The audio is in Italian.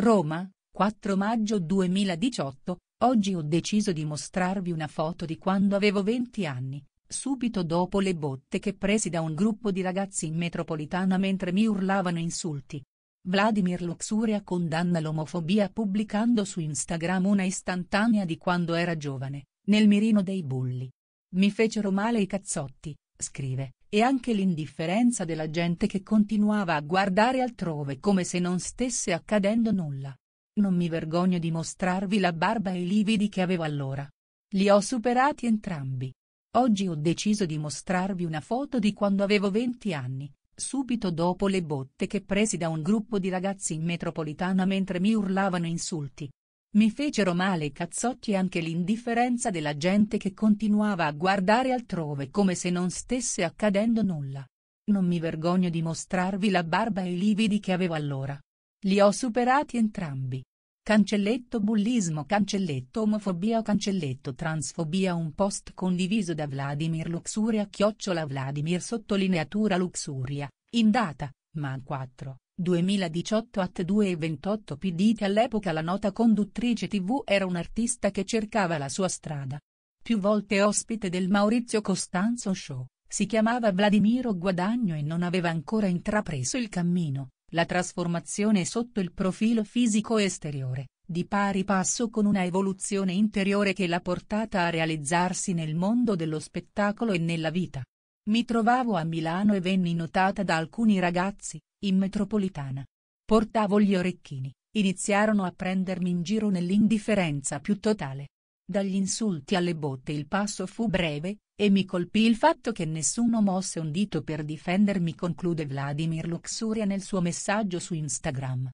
Roma, 4 maggio 2018, oggi ho deciso di mostrarvi una foto di quando avevo 20 anni, subito dopo le botte che presi da un gruppo di ragazzi in metropolitana mentre mi urlavano insulti. Vladimir Luxuria condanna l'omofobia pubblicando su Instagram una istantanea di quando era giovane, nel mirino dei bulli. Mi fecero male i cazzotti, scrive e anche l'indifferenza della gente che continuava a guardare altrove come se non stesse accadendo nulla. Non mi vergogno di mostrarvi la barba e i lividi che avevo allora. Li ho superati entrambi. Oggi ho deciso di mostrarvi una foto di quando avevo 20 anni, subito dopo le botte che presi da un gruppo di ragazzi in metropolitana mentre mi urlavano insulti, mi fecero male i cazzotti e anche l'indifferenza della gente che continuava a guardare altrove come se non stesse accadendo nulla. Non mi vergogno di mostrarvi la barba e i lividi che avevo allora. Li ho superati entrambi. Cancelletto bullismo cancelletto omofobia cancelletto transfobia un post condiviso da Vladimir Luxuria chiocciola Vladimir sottolineatura Luxuria, in data, ma 4, 2018 at 2 e 28 pd All'epoca la nota conduttrice tv era un artista che cercava la sua strada. Più volte ospite del Maurizio Costanzo Show, si chiamava Vladimiro Guadagno e non aveva ancora intrapreso il cammino, la trasformazione sotto il profilo fisico esteriore, di pari passo con una evoluzione interiore che l'ha portata a realizzarsi nel mondo dello spettacolo e nella vita. Mi trovavo a Milano e venni notata da alcuni ragazzi, in metropolitana. Portavo gli orecchini, iniziarono a prendermi in giro nell'indifferenza più totale. Dagli insulti alle botte il passo fu breve, e mi colpì il fatto che nessuno mosse un dito per difendermi conclude Vladimir Luxuria nel suo messaggio su Instagram.